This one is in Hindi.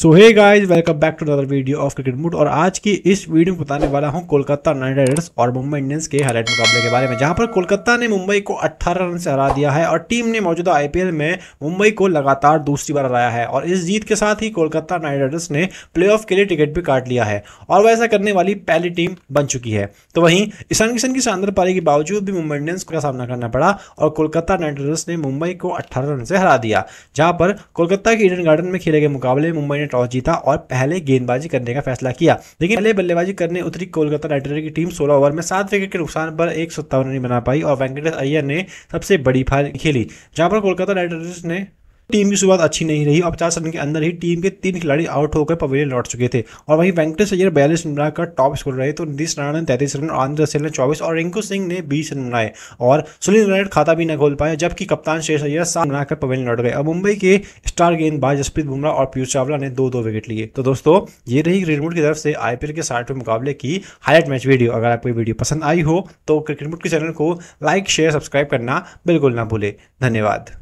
so hey guys welcome back to other video of cricket mood और आज की इस वीडियो में बताने वाला हूं कोलकाता नाइट राइडर्स और मुंबई इंडियंस के हाईलाइट मुकाबले के बारे में जहां पर कोलकाता ने मुंबई को 18 रन से हरा दिया है और टीम ने मौजूदा आईपीएल में मुंबई को लगातार दूसरी बार हराया है और इस जीत के साथ ही कोलकाता नाइट राइडर्स ने प्ले के लिए टिकट भी काट लिया है और वैसा करने वाली पहली टीम बन चुकी है तो वहीं ईशान किशन की शानदार पारी के बावजूद भी मुंबई इंडियंस का सामना करना पड़ा और कोलकाता नाइट राइडर्स ने मुंबई को अट्ठारह रन से हरा दिया जहाँ पर कोलकाता के ईडन गार्डन में खेले गए मुकाबले मुंबई टॉस जीता और पहले गेंदबाजी करने का फैसला किया लेकिन पहले बल्लेबाजी करने उतरी कोलकाता नाइट की टीम सोलह ओवर में सात विकेट के नुकसान पर एक सत्तावन रन बना पाई और वेंकटेश अय्यर ने सबसे बड़ी फाइल खेली जहां पर कोलकाता नाइट राइडर्स ने टीम की शुरुआत अच्छी नहीं रही और पचास रन के अंदर ही टीम के तीन खिलाड़ी आउट होकर पवेलियन लौट चुके थे और वहीं वेंकटेश अय्यर बयालीस रन बनाकर टॉप स्कोर रहे तो नीतीश नारायण ने तैतीस रन आंध्र सेल ने चौबीस और रिंकू सिंह ने बीस रन बनाए और सुनील नारायण खाता भी न खोल पाए जबकि कप्तान शेष अय्यर सात बनाकर पवेलियन लौट गए और मुंबई के स्टार गेंदबाज जसप्रीत बुमराह और पीयूष चावला ने दो दो विकेट लिए तो दोस्तों ये रही क्रिकेट की तरफ से आईपीएल के साठवें मुकाबले की हाईलाइट मैच वीडियो अगर आपको वीडियो पसंद आई हो तो क्रिकेट के चैनल को लाइक शेयर सब्सक्राइब करना बिल्कुल ना भूले धन्यवाद